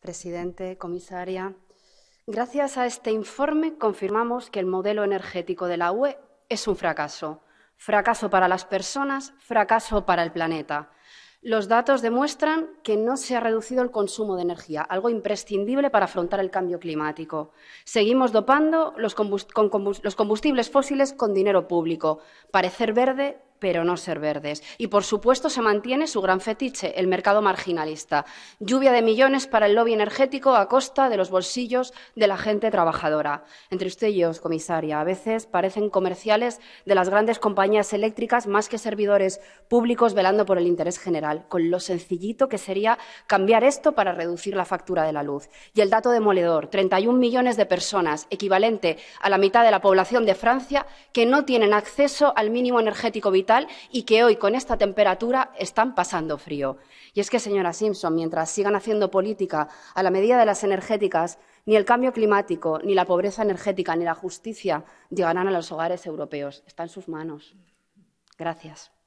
presidente, comisaria. Gracias a este informe confirmamos que el modelo energético de la UE es un fracaso. Fracaso para las personas, fracaso para el planeta. Los datos demuestran que no se ha reducido el consumo de energía, algo imprescindible para afrontar el cambio climático. Seguimos dopando los, combustibles fósiles con dinero público. Parecer verde, pero no ser verdes. Y, por supuesto, se mantiene su gran fetiche, el mercado marginalista. Lluvia de millones para el lobby energético a costa de los bolsillos de la gente trabajadora. Entre usted y comisaria, a veces parecen comerciales de las grandes compañías eléctricas más que servidores públicos velando por el interés general, con lo sencillito que sería cambiar esto para reducir la factura de la luz. Y el dato demoledor, 31 millones de personas, equivalente a la mitad de la población de Francia, que no tienen acceso al mínimo energético vital y que hoy con esta temperatura están pasando frío. Y es que, señora Simpson, mientras sigan haciendo política a la medida de las energéticas, ni el cambio climático, ni la pobreza energética, ni la justicia llegarán a los hogares europeos. Está en sus manos. Gracias.